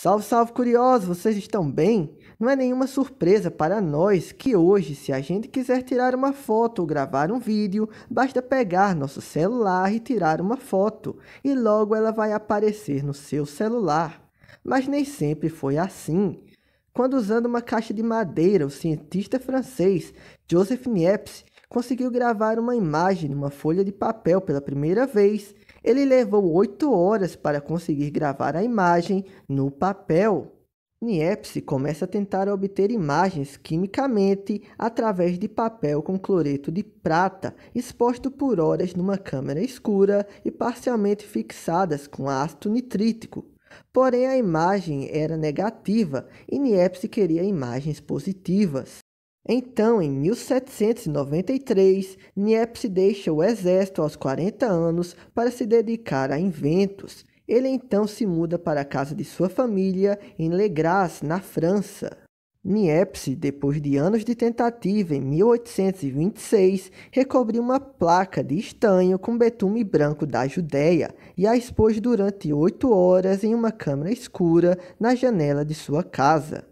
Salve, salve curiosos, vocês estão bem? Não é nenhuma surpresa para nós que hoje, se a gente quiser tirar uma foto ou gravar um vídeo, basta pegar nosso celular e tirar uma foto, e logo ela vai aparecer no seu celular. Mas nem sempre foi assim. Quando usando uma caixa de madeira, o cientista francês Joseph Niepce conseguiu gravar uma imagem em uma folha de papel pela primeira vez ele levou oito horas para conseguir gravar a imagem no papel. Niepce começa a tentar obter imagens quimicamente através de papel com cloreto de prata, exposto por horas numa câmara escura e parcialmente fixadas com ácido nitrítico. Porém, a imagem era negativa e Niepce queria imagens positivas. Então, em 1793, Niepce deixa o exército aos 40 anos para se dedicar a inventos. Ele então se muda para a casa de sua família em Legras, na França. Niepce, depois de anos de tentativa, em 1826, recobriu uma placa de estanho com betume branco da Judéia e a expôs durante oito horas em uma câmara escura na janela de sua casa.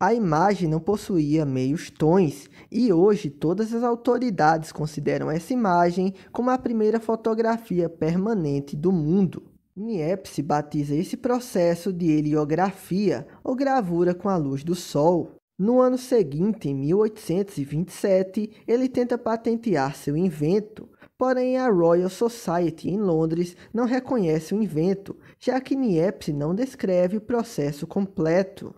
A imagem não possuía meios tons e hoje todas as autoridades consideram essa imagem como a primeira fotografia permanente do mundo. Niepce batiza esse processo de heliografia ou gravura com a luz do sol. No ano seguinte, em 1827, ele tenta patentear seu invento, porém a Royal Society em Londres não reconhece o invento, já que Niepce não descreve o processo completo.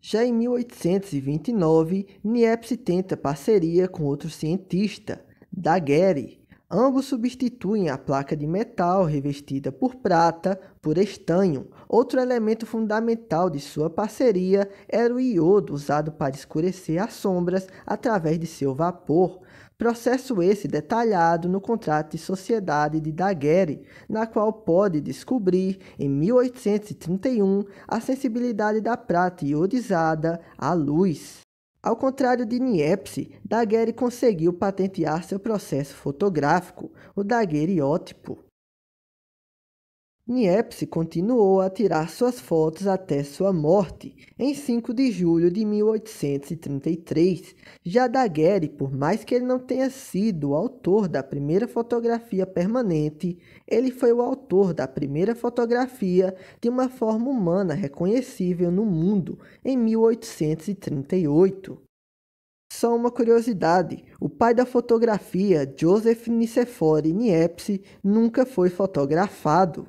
Já em 1829, Niepce tenta parceria com outro cientista, Daguerre. Ambos substituem a placa de metal revestida por prata por estanho. Outro elemento fundamental de sua parceria era o iodo usado para escurecer as sombras através de seu vapor. Processo esse detalhado no contrato de sociedade de Daguerre, na qual pode descobrir, em 1831, a sensibilidade da prata iodizada à luz. Ao contrário de Niepce, Daguerre conseguiu patentear seu processo fotográfico, o daguerreótipo. Niepce continuou a tirar suas fotos até sua morte, em 5 de julho de 1833. Já Daguerre, por mais que ele não tenha sido o autor da primeira fotografia permanente, ele foi o autor da primeira fotografia de uma forma humana reconhecível no mundo, em 1838. Só uma curiosidade: o pai da fotografia, Joseph Nicefori Niepce, nunca foi fotografado.